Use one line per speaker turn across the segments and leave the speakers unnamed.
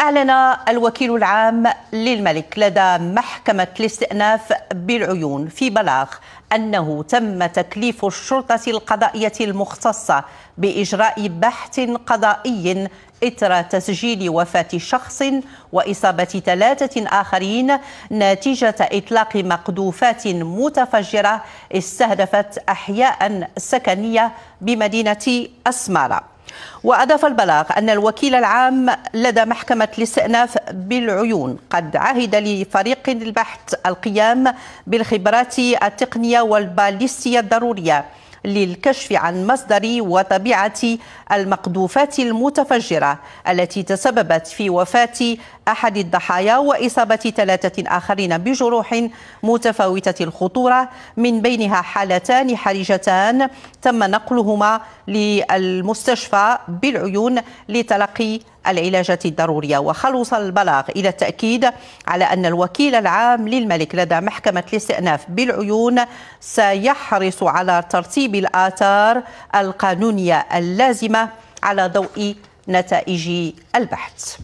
أعلن الوكيل العام للملك لدى محكمة الاستئناف بالعيون في بلاغ أنه تم تكليف الشرطة القضائية المختصة بإجراء بحث قضائي إثر تسجيل وفاة شخص وإصابة ثلاثة آخرين نتيجة إطلاق مقذوفات متفجرة استهدفت أحياء سكنية بمدينة أسمارة وأضاف البلاغ أن الوكيل العام لدى محكمة الاستئناف بالعيون قد عهد لفريق البحث القيام بالخبرات التقنية والباليستية الضرورية للكشف عن مصدر وطبيعة المقذوفات المتفجرة التي تسببت في وفاة أحد الضحايا وإصابة ثلاثة آخرين بجروح متفاوتة الخطورة من بينها حالتان حرجتان تم نقلهما للمستشفى بالعيون لتلقي العلاجات الضرورية وخلص البلاغ إلى التأكيد على أن الوكيل العام للملك لدى محكمة الاستئناف بالعيون سيحرص على ترتيب الآثار القانونية اللازمة على ضوء نتائج البحث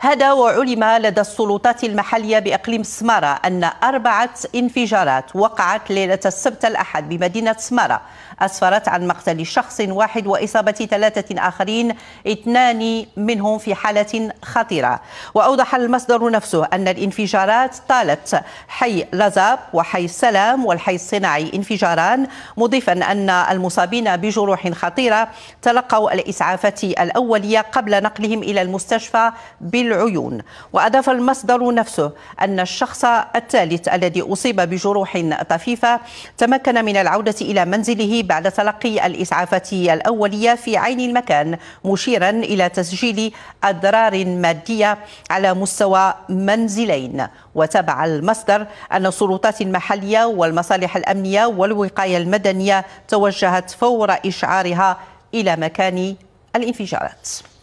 هذا وعلم لدى السلطات المحلية بإقليم سمارة أن أربعة انفجارات وقعت ليلة السبت الأحد بمدينة سمارة أسفرت عن مقتل شخص واحد وإصابة ثلاثة آخرين اثنان منهم في حالة خطيرة وأوضح المصدر نفسه أن الانفجارات طالت حي لازاب وحي السلام والحي الصناعي انفجاران مضيفا أن المصابين بجروح خطيرة تلقوا الإسعافات الأولية قبل نقلهم إلى المستشفى بال العيون وأضاف المصدر نفسه أن الشخص الثالث الذي أصيب بجروح طفيفة تمكن من العودة إلى منزله بعد تلقي الإسعافات الأولية في عين المكان مشيرا إلى تسجيل أضرار مادية على مستوى منزلين وتابع المصدر أن السلطات المحلية والمصالح الأمنية والوقاية المدنية توجهت فور إشعارها إلى مكان الانفجارات